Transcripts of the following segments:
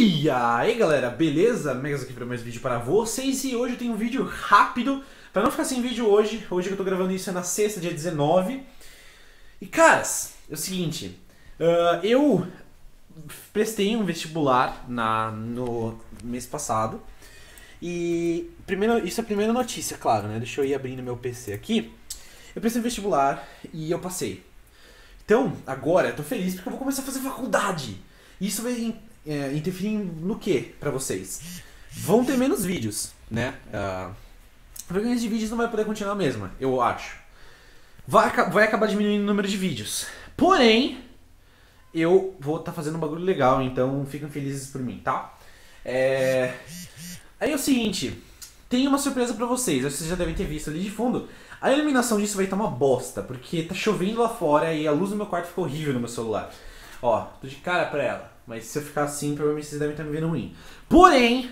E aí galera, beleza? Megas aqui para mais vídeo para vocês e hoje eu tenho um vídeo rápido para não ficar sem vídeo hoje, hoje que eu tô gravando isso é na sexta, dia 19 E caras, é o seguinte, uh, eu prestei um vestibular na, no mês passado E primeiro, isso é a primeira notícia, claro, né? Deixa eu ir abrindo meu PC aqui Eu prestei um vestibular e eu passei então, agora, eu tô feliz porque eu vou começar a fazer faculdade. Isso vai é, interferir no que para vocês? Vão ter menos vídeos, né? Uh, ah, a de vídeos não vai poder continuar a mesma, eu acho. Vai, vai acabar diminuindo o número de vídeos. Porém, eu vou estar tá fazendo um bagulho legal, então fiquem felizes por mim, tá? É... Aí é o seguinte, tem uma surpresa para vocês, vocês já devem ter visto ali de fundo. A iluminação disso vai estar tá uma bosta, porque tá chovendo lá fora e a luz do meu quarto ficou horrível no meu celular. Ó, tô de cara pra ela. Mas se eu ficar assim, provavelmente vocês devem estar me vendo ruim. Porém,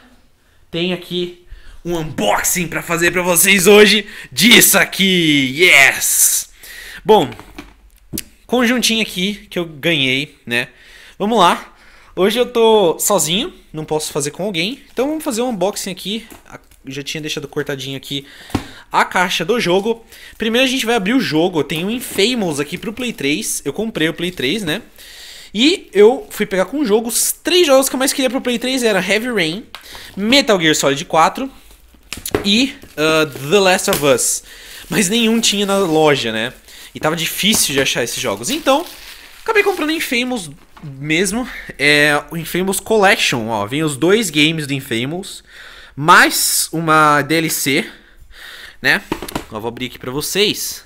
tem aqui um unboxing para fazer para vocês hoje disso aqui. Yes! Bom, conjuntinho aqui que eu ganhei, né? Vamos lá. Hoje eu tô sozinho, não posso fazer com alguém. Então vamos fazer um unboxing aqui. já tinha deixado cortadinho aqui a caixa do jogo. Primeiro a gente vai abrir o jogo. Tem um Infamous aqui pro Play 3. Eu comprei o Play 3, né? E eu fui pegar com jogos, três jogos que eu mais queria pro Play 3 era Heavy Rain, Metal Gear Solid 4 e uh, The Last of Us. Mas nenhum tinha na loja, né? E tava difícil de achar esses jogos. Então, acabei comprando Infamous mesmo. É o Infamous Collection, ó. Vem os dois games do Infamous, mais uma DLC, né? Eu vou abrir aqui pra vocês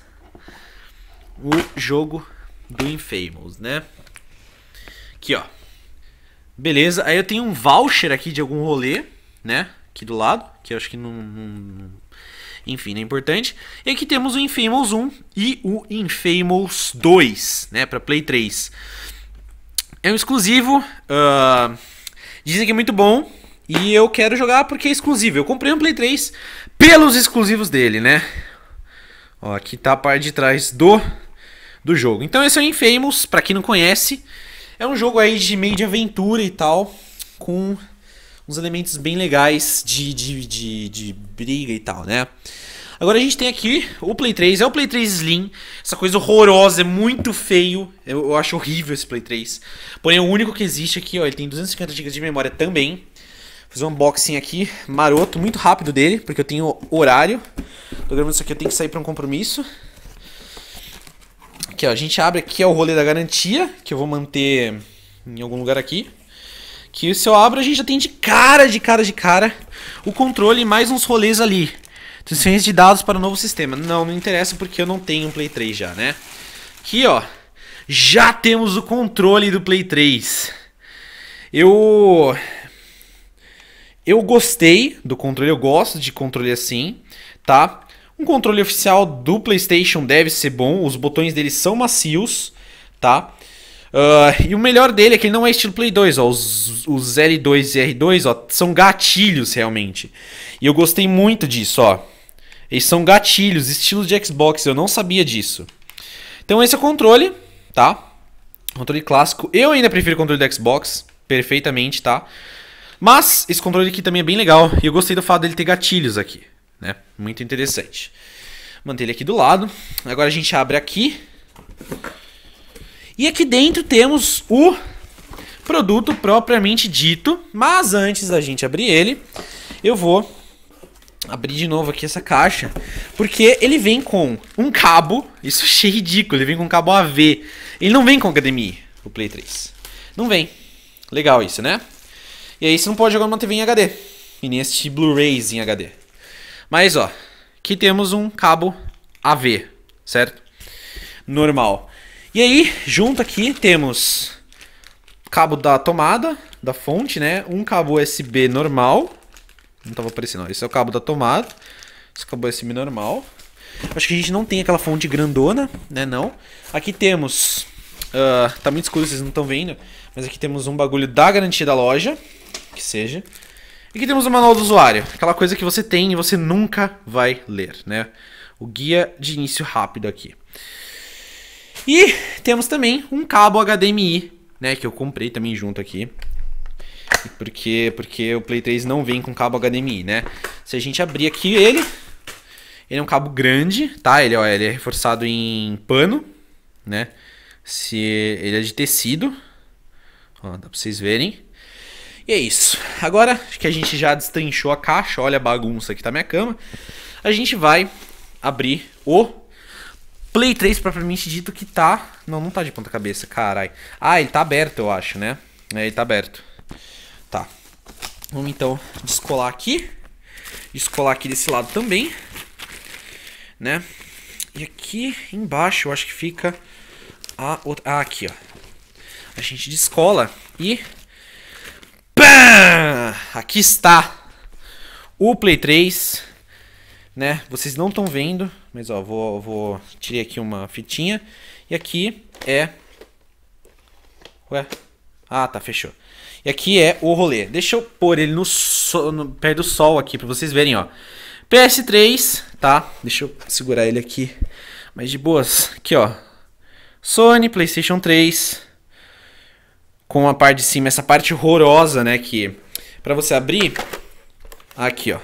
o jogo do Infamous, né? Aqui, ó. Beleza, aí eu tenho um voucher aqui de algum rolê, né? Aqui do lado, que eu acho que não, não enfim, é importante. E aqui temos o Infamous 1 e o Infamous 2, né, para Play 3. É um exclusivo, uh, dizem que é muito bom e eu quero jogar porque é exclusivo. Eu comprei um Play 3 pelos exclusivos dele, né? Ó, aqui tá a parte de trás do, do jogo. Então esse é o Infamous, para quem não conhece, é um jogo aí de meio de aventura e tal, com uns elementos bem legais de, de, de, de briga e tal, né? Agora a gente tem aqui o Play 3, é o Play 3 Slim. Essa coisa horrorosa, é muito feio. Eu, eu acho horrível esse Play 3. Porém, é o único que existe aqui, ó, ele tem 250 GB de memória também. Vou fazer um unboxing aqui, maroto, muito rápido dele, porque eu tenho horário. Tô gravando isso aqui, eu tenho que sair para um compromisso. Aqui, ó, a gente abre aqui é o rolê da garantia, que eu vou manter em algum lugar aqui. Que se eu abro, a gente já tem de cara, de cara, de cara, o controle e mais uns rolês ali. Transferência de dados para o novo sistema. Não, não interessa porque eu não tenho um Play 3 já, né? Aqui, ó, já temos o controle do Play 3. Eu... Eu gostei do controle, eu gosto de controle assim, tá? Um controle oficial do PlayStation deve ser bom, os botões dele são macios, tá? Uh, e o melhor dele é que ele não é estilo Play 2, ó. Os, os L2 e R2, ó, são gatilhos realmente. E eu gostei muito disso, ó. Eles são gatilhos, estilo de Xbox, eu não sabia disso. Então esse é o controle, tá? Controle clássico. Eu ainda prefiro o controle do Xbox, perfeitamente, tá? Mas esse controle aqui também é bem legal. E eu gostei do fato dele ter gatilhos aqui. Né? Muito interessante. Manter ele aqui do lado. Agora a gente abre aqui. E aqui dentro temos o produto propriamente dito. Mas antes da gente abrir ele, eu vou abrir de novo aqui essa caixa, porque ele vem com um cabo, isso achei é ridículo, ele vem com um cabo AV. Ele não vem com HDMI, o Play 3. Não vem. Legal isso, né? E aí você não pode jogar numa TV em HD, e nem assistir Blu-rays em HD. Mas ó, aqui temos um cabo AV, certo? Normal. E aí, junto aqui temos cabo da tomada, da fonte, né? Um cabo USB normal. Não estava aparecendo, ó. esse é o cabo da tomada. Esse cabo USB normal. Acho que a gente não tem aquela fonte grandona, né? Não. Aqui temos. Uh, tá muito escuro, vocês não estão vendo. Mas aqui temos um bagulho da garantia da loja. Que seja. Aqui temos o manual do usuário, aquela coisa que você tem e você nunca vai ler, né? O guia de início rápido aqui. E temos também um cabo HDMI, né, que eu comprei também junto aqui. Porque porque o Play 3 não vem com cabo HDMI, né? Se a gente abrir aqui ele, ele é um cabo grande, tá? Ele, ó, ele é reforçado em pano, né? Se ele é de tecido, ó, dá para vocês verem. E é isso. Agora que a gente já destrinchou a caixa, olha a bagunça que tá minha cama, a gente vai abrir o Play 3 propriamente dito que tá... Não, não tá de ponta cabeça, carai. Ah, ele tá aberto, eu acho, né? É, ele tá aberto. Tá. Vamos então descolar aqui. Descolar aqui desse lado também. Né? E aqui embaixo eu acho que fica a outra... Ah, aqui, ó. A gente descola e Aqui está o Play 3, né? Vocês não estão vendo, mas ó, vou, vou tirar aqui uma fitinha e aqui é Ué? Ah, tá, fechou. E aqui é o rolê. Deixa eu pôr ele no, so... no pé do sol aqui para vocês verem, ó. PS3, tá? Deixa eu segurar ele aqui. Mas de boas. Aqui, ó. Sony, PlayStation 3, com a parte de cima, essa parte horrorosa, né? Que para você abrir, aqui ó,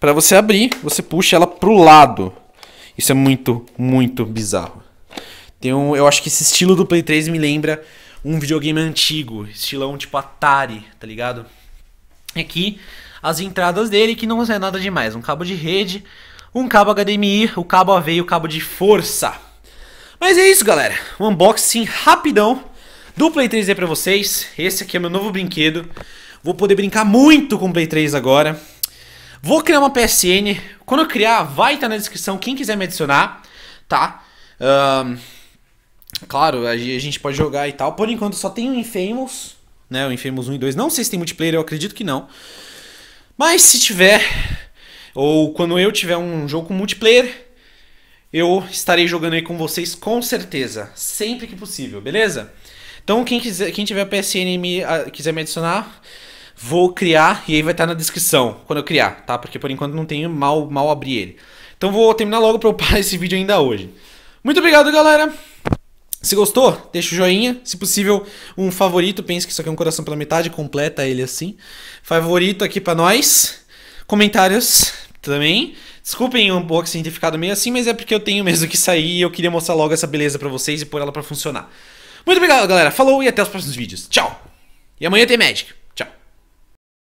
para você abrir, você puxa ela pro lado. Isso é muito, muito bizarro. Tem um, eu acho que esse estilo do Play 3 me lembra um videogame antigo, estilão tipo Atari, tá ligado? Aqui é as entradas dele, que não é nada demais, um cabo de rede, um cabo HDMI, o cabo AV e o cabo de força. Mas é isso, galera. Um unboxing rapidão do Play 3 aí é pra vocês. Esse aqui é meu novo brinquedo. Vou poder brincar muito com o Play 3 agora. Vou criar uma PSN. Quando eu criar, vai estar tá na descrição quem quiser me adicionar, tá? Um, claro, a gente pode jogar e tal. Por enquanto só tem o Infamous, né? O Infamous 1 e 2. Não sei se tem multiplayer, eu acredito que não. Mas se tiver, ou quando eu tiver um jogo com multiplayer, eu estarei jogando aí com vocês com certeza. Sempre que possível, beleza? Então, quem, quiser, quem tiver PSN me, ah, quiser me adicionar, vou criar e aí vai estar tá na descrição quando eu criar, tá? Porque por enquanto não tenho mal, mal abrir ele. Então vou terminar logo para upar esse vídeo ainda hoje. Muito obrigado, galera! Se gostou, deixa o joinha. Se possível, um favorito. Pensa que isso aqui é um coração pela metade, completa ele assim. Favorito aqui para nós. Comentários também. Desculpem o um unboxing ter ficado meio assim, mas é porque eu tenho mesmo que sair e eu queria mostrar logo essa beleza para vocês e pôr ela para funcionar. Muito obrigado, galera. Falou e até os próximos vídeos. Tchau. E amanhã tem Magic.